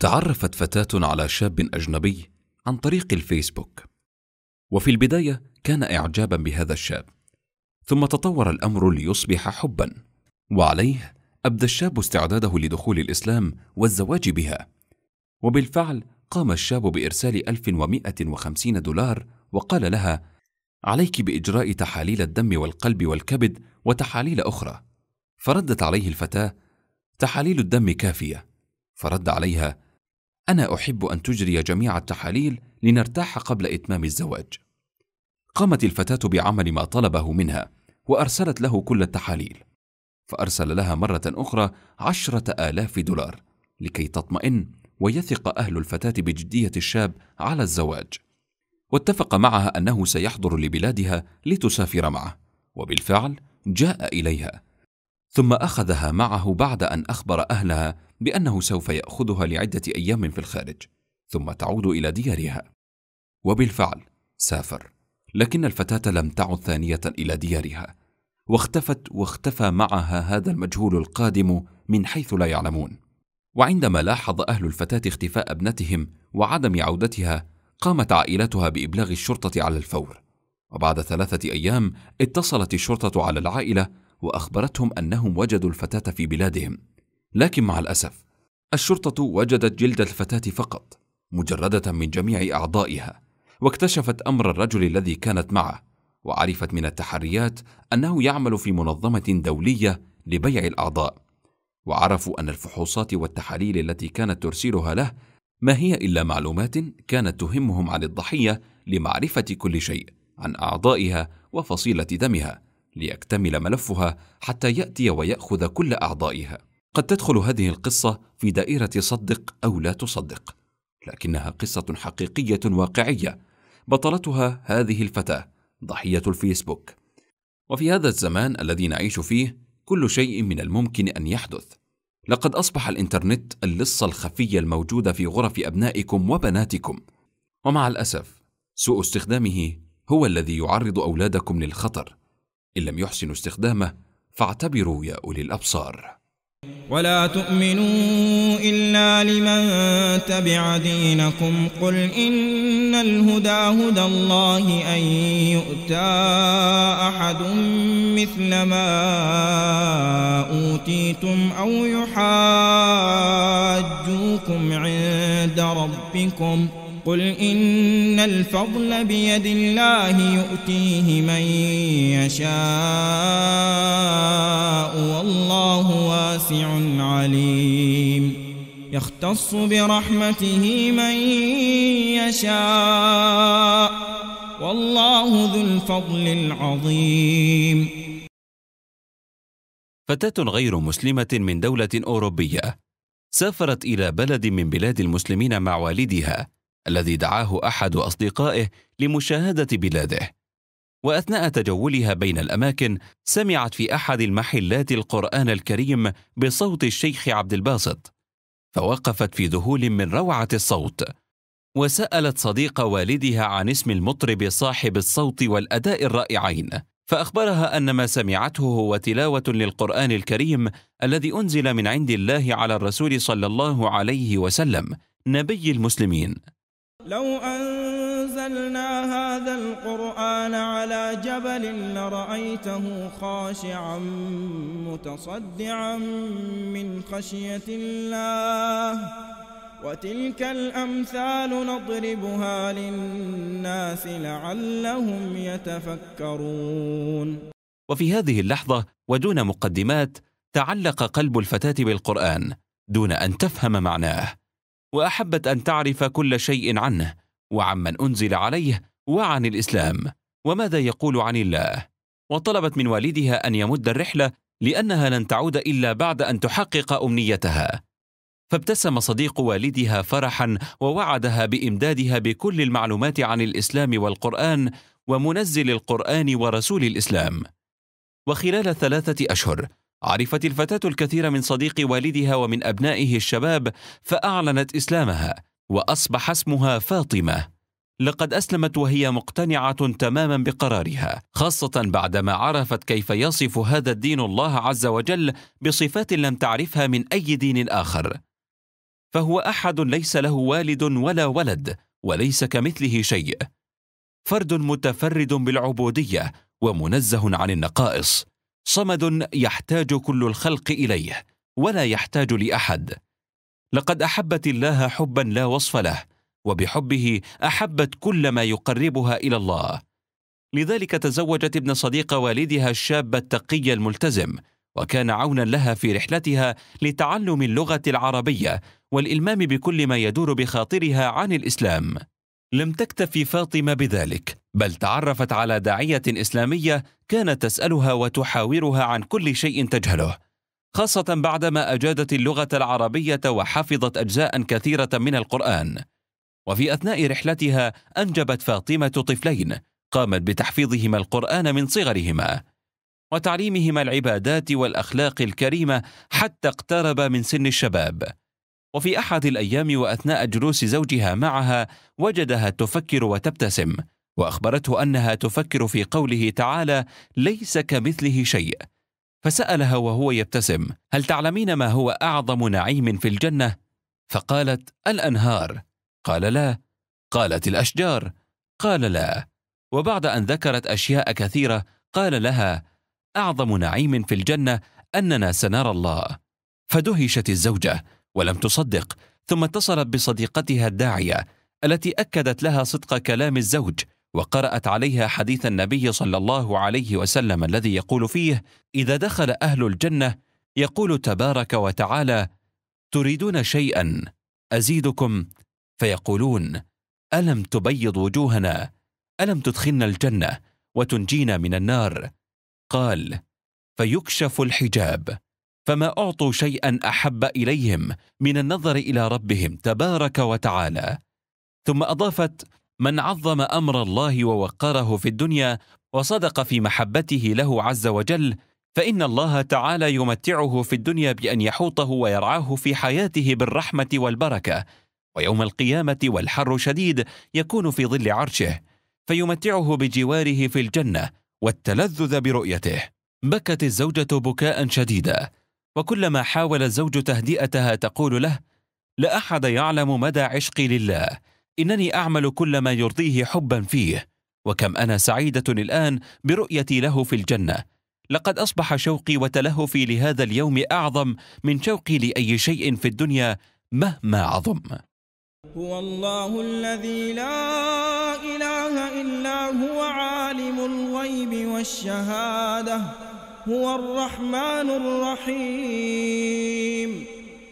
تعرفت فتاة على شاب أجنبي عن طريق الفيسبوك وفي البداية كان إعجابا بهذا الشاب ثم تطور الأمر ليصبح حبا وعليه أبدى الشاب استعداده لدخول الإسلام والزواج بها وبالفعل قام الشاب بإرسال 1150 دولار وقال لها عليك بإجراء تحاليل الدم والقلب والكبد وتحاليل أخرى فردت عليه الفتاة تحاليل الدم كافية فرد عليها أنا أحب أن تجري جميع التحاليل لنرتاح قبل إتمام الزواج. قامت الفتاة بعمل ما طلبه منها، وأرسلت له كل التحاليل، فأرسل لها مرة أخرى عشرة آلاف دولار لكي تطمئن ويثق أهل الفتاة بجدية الشاب على الزواج. واتفق معها أنه سيحضر لبلادها لتسافر معه، وبالفعل جاء إليها، ثم أخذها معه بعد أن أخبر أهلها بأنه سوف يأخذها لعدة أيام في الخارج ثم تعود إلى ديارها وبالفعل سافر لكن الفتاة لم تعد ثانية إلى ديارها واختفت واختفى معها هذا المجهول القادم من حيث لا يعلمون وعندما لاحظ أهل الفتاة اختفاء ابنتهم وعدم عودتها قامت عائلتها بإبلاغ الشرطة على الفور وبعد ثلاثة أيام اتصلت الشرطة على العائلة وأخبرتهم أنهم وجدوا الفتاة في بلادهم لكن مع الأسف الشرطة وجدت جلد الفتاة فقط مجردة من جميع أعضائها واكتشفت أمر الرجل الذي كانت معه وعرفت من التحريات أنه يعمل في منظمة دولية لبيع الأعضاء وعرفوا أن الفحوصات والتحاليل التي كانت ترسلها له ما هي إلا معلومات كانت تهمهم عن الضحية لمعرفة كل شيء عن أعضائها وفصيلة دمها ليكتمل ملفها حتى يأتي ويأخذ كل أعضائها قد تدخل هذه القصه في دائره صدق او لا تصدق لكنها قصه حقيقيه واقعيه بطلتها هذه الفتاه ضحيه الفيسبوك وفي هذا الزمان الذي نعيش فيه كل شيء من الممكن ان يحدث لقد اصبح الانترنت اللصه الخفيه الموجوده في غرف ابنائكم وبناتكم ومع الاسف سوء استخدامه هو الذي يعرض اولادكم للخطر ان لم يحسنوا استخدامه فاعتبروا يا اولي الابصار ولا تؤمنوا إلا لمن تبع دينكم قل إن الهدى هدى الله أن يؤتى أحد مثل ما أوتيتم أو يحاجوكم عند ربكم ۖ قل إن الفضل بيد الله يؤتيه من يشاء والله واسع عليم يختص برحمته من يشاء والله ذو الفضل العظيم فتاة غير مسلمة من دولة أوروبية سافرت إلى بلد من بلاد المسلمين مع والدها الذي دعاه احد اصدقائه لمشاهده بلاده واثناء تجولها بين الاماكن سمعت في احد المحلات القران الكريم بصوت الشيخ عبد الباسط فوقفت في ذهول من روعه الصوت وسالت صديق والدها عن اسم المطرب صاحب الصوت والاداء الرائعين فاخبرها ان ما سمعته هو تلاوه للقران الكريم الذي انزل من عند الله على الرسول صلى الله عليه وسلم نبي المسلمين لو أنزلنا هذا القرآن على جبل لرأيته خاشعا متصدعا من خشية الله وتلك الأمثال نضربها للناس لعلهم يتفكرون وفي هذه اللحظة ودون مقدمات تعلق قلب الفتاة بالقرآن دون أن تفهم معناه واحبت ان تعرف كل شيء عنه وعمن انزل عليه وعن الاسلام وماذا يقول عن الله وطلبت من والدها ان يمد الرحله لانها لن تعود الا بعد ان تحقق امنيتها فابتسم صديق والدها فرحا ووعدها بامدادها بكل المعلومات عن الاسلام والقران ومنزل القران ورسول الاسلام وخلال ثلاثه اشهر عرفت الفتاة الكثير من صديق والدها ومن أبنائه الشباب فأعلنت إسلامها وأصبح اسمها فاطمة لقد أسلمت وهي مقتنعة تماما بقرارها خاصة بعدما عرفت كيف يصف هذا الدين الله عز وجل بصفات لم تعرفها من أي دين آخر فهو أحد ليس له والد ولا ولد وليس كمثله شيء فرد متفرد بالعبودية ومنزه عن النقائص صمد يحتاج كل الخلق اليه ولا يحتاج لاحد لقد احبت الله حبا لا وصف له وبحبه احبت كل ما يقربها الى الله لذلك تزوجت ابن صديق والدها الشاب التقي الملتزم وكان عونا لها في رحلتها لتعلم اللغه العربيه والالمام بكل ما يدور بخاطرها عن الاسلام لم تكتف فاطمه بذلك بل تعرفت على داعيه اسلاميه كانت تسالها وتحاورها عن كل شيء تجهله خاصه بعدما اجادت اللغه العربيه وحفظت اجزاء كثيره من القران وفي اثناء رحلتها انجبت فاطمه طفلين قامت بتحفيظهما القران من صغرهما وتعليمهما العبادات والاخلاق الكريمه حتى اقتربا من سن الشباب وفي احد الايام واثناء جلوس زوجها معها وجدها تفكر وتبتسم واخبرته انها تفكر في قوله تعالى ليس كمثله شيء فسالها وهو يبتسم هل تعلمين ما هو اعظم نعيم في الجنه فقالت الانهار قال لا قالت الاشجار قال لا وبعد ان ذكرت اشياء كثيره قال لها اعظم نعيم في الجنه اننا سنرى الله فدهشت الزوجه ولم تصدق ثم اتصلت بصديقتها الداعيه التي اكدت لها صدق كلام الزوج وقرأت عليها حديث النبي صلى الله عليه وسلم الذي يقول فيه: إذا دخل أهل الجنة يقول تبارك وتعالى: تريدون شيئا أزيدكم فيقولون: ألم تبيض وجوهنا؟ ألم تدخلنا الجنة وتنجينا من النار؟ قال: فيكشف الحجاب فما أعطوا شيئا أحب إليهم من النظر إلى ربهم تبارك وتعالى. ثم أضافت: من عظم امر الله ووقره في الدنيا وصدق في محبته له عز وجل فان الله تعالى يمتعه في الدنيا بان يحوطه ويرعاه في حياته بالرحمه والبركه ويوم القيامه والحر شديد يكون في ظل عرشه فيمتعه بجواره في الجنه والتلذذ برؤيته بكت الزوجه بكاء شديدا وكلما حاول الزوج تهدئتها تقول له لا احد يعلم مدى عشقي لله انني اعمل كل ما يرضيه حبا فيه وكم انا سعيده الان برؤيتي له في الجنه لقد اصبح شوقي وتلهفي لهذا اليوم اعظم من شوقي لاي شيء في الدنيا مهما عظم هو الله الذي لا اله الا هو عالم الغيب والشهاده هو الرحمن الرحيم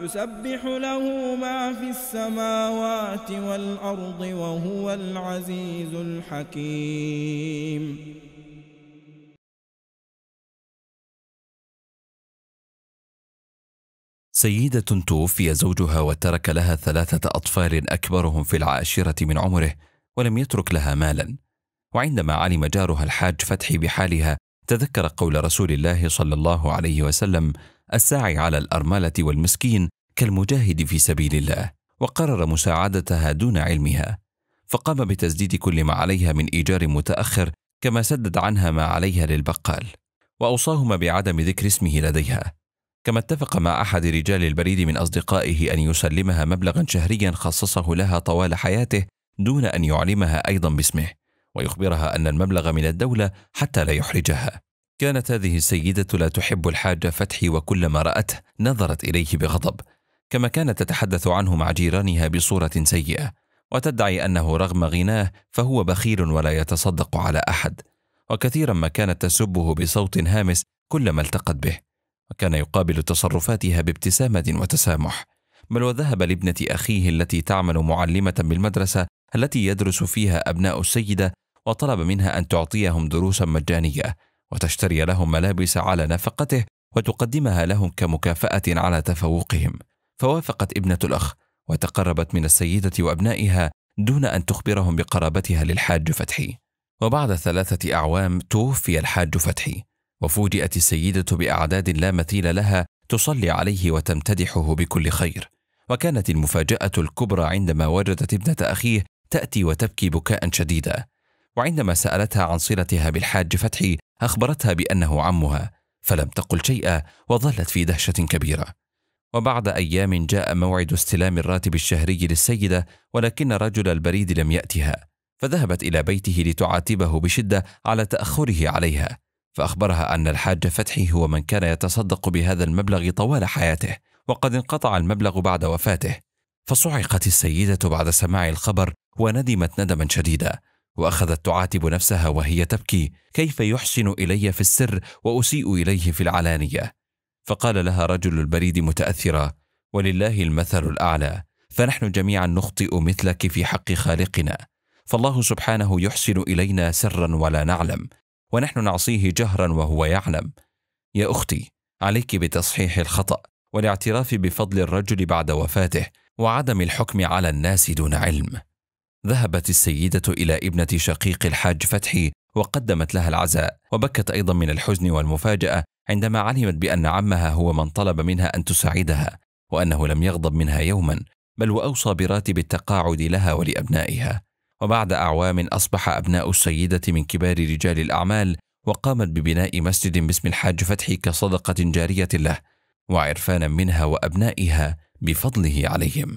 يسبح له ما في السماوات والأرض وهو العزيز الحكيم سيدة توفي زوجها وترك لها ثلاثة أطفال أكبرهم في العاشرة من عمره ولم يترك لها مالا وعندما علم جارها الحاج فتحي بحالها تذكر قول رسول الله صلى الله عليه وسلم الساعي على الأرملة والمسكين كالمجاهد في سبيل الله وقرر مساعدتها دون علمها فقام بتسديد كل ما عليها من إيجار متأخر كما سدد عنها ما عليها للبقال وأوصاهما بعدم ذكر اسمه لديها كما اتفق مع أحد رجال البريد من أصدقائه أن يسلمها مبلغا شهريا خصصه لها طوال حياته دون أن يعلمها أيضا باسمه ويخبرها أن المبلغ من الدولة حتى لا يحرجها. كانت هذه السيدة لا تحب الحاج فتحي وكلما رأته نظرت إليه بغضب، كما كانت تتحدث عنه مع جيرانها بصورة سيئة، وتدعي أنه رغم غناه فهو بخيل ولا يتصدق على أحد، وكثيرا ما كانت تسبه بصوت هامس كلما التقت به، وكان يقابل تصرفاتها بابتسامة وتسامح، بل وذهب لابنة أخيه التي تعمل معلمة بالمدرسة التي يدرس فيها أبناء السيدة وطلب منها أن تعطيهم دروسا مجانية وتشتري لهم ملابس على نفقته وتقدمها لهم كمكافأة على تفوقهم فوافقت ابنة الأخ وتقربت من السيدة وأبنائها دون أن تخبرهم بقرابتها للحاج فتحي وبعد ثلاثة أعوام توفي الحاج فتحي وفوجئت السيدة بأعداد لا مثيل لها تصلي عليه وتمتدحه بكل خير وكانت المفاجأة الكبرى عندما وجدت ابنة أخيه تأتي وتبكي بكاء شديدا وعندما سألتها عن صلتها بالحاج فتحي أخبرتها بأنه عمها فلم تقل شيئا وظلت في دهشة كبيرة وبعد أيام جاء موعد استلام الراتب الشهري للسيدة ولكن رجل البريد لم يأتها فذهبت إلى بيته لتعاتبه بشدة على تأخره عليها فأخبرها أن الحاج فتحي هو من كان يتصدق بهذا المبلغ طوال حياته وقد انقطع المبلغ بعد وفاته فصعقت السيدة بعد سماع الخبر وندمت ندما شديدا واخذت تعاتب نفسها وهي تبكي كيف يحسن الي في السر واسيء اليه في العلانيه فقال لها رجل البريد متاثرا ولله المثل الاعلى فنحن جميعا نخطئ مثلك في حق خالقنا فالله سبحانه يحسن الينا سرا ولا نعلم ونحن نعصيه جهرا وهو يعلم يا اختي عليك بتصحيح الخطا والاعتراف بفضل الرجل بعد وفاته وعدم الحكم على الناس دون علم ذهبت السيدة إلى ابنة شقيق الحاج فتحي وقدمت لها العزاء وبكت أيضا من الحزن والمفاجأة عندما علمت بأن عمها هو من طلب منها أن تساعدها وأنه لم يغضب منها يوما بل وأوصى براتب التقاعد لها ولأبنائها وبعد أعوام أصبح أبناء السيدة من كبار رجال الأعمال وقامت ببناء مسجد باسم الحاج فتحي كصدقة جارية له وعرفانا منها وأبنائها بفضله عليهم